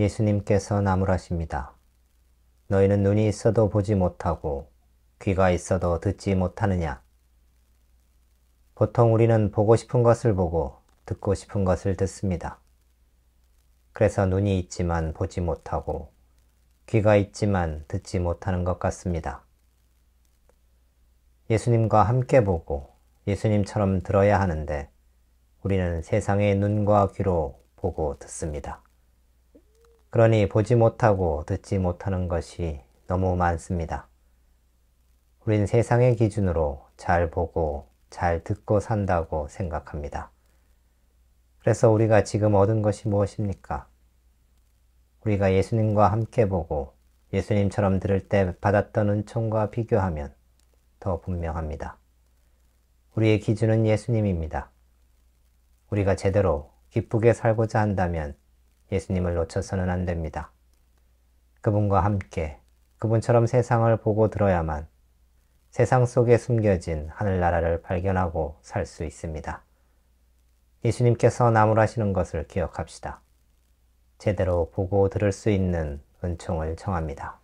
예수님께서 나무라십니다. 너희는 눈이 있어도 보지 못하고 귀가 있어도 듣지 못하느냐. 보통 우리는 보고 싶은 것을 보고 듣고 싶은 것을 듣습니다. 그래서 눈이 있지만 보지 못하고 귀가 있지만 듣지 못하는 것 같습니다. 예수님과 함께 보고 예수님처럼 들어야 하는데 우리는 세상의 눈과 귀로 보고 듣습니다. 그러니 보지 못하고 듣지 못하는 것이 너무 많습니다. 우린 세상의 기준으로 잘 보고 잘 듣고 산다고 생각합니다. 그래서 우리가 지금 얻은 것이 무엇입니까? 우리가 예수님과 함께 보고 예수님처럼 들을 때 받았던 은총과 비교하면 더 분명합니다. 우리의 기준은 예수님입니다. 우리가 제대로 기쁘게 살고자 한다면 예수님을 놓쳐서는 안 됩니다. 그분과 함께 그분처럼 세상을 보고 들어야만 세상 속에 숨겨진 하늘나라를 발견하고 살 수 있습니다. 예수님께서 나무라시는 것을 기억합시다. 제대로 보고 들을 수 있는 은총을 청합니다.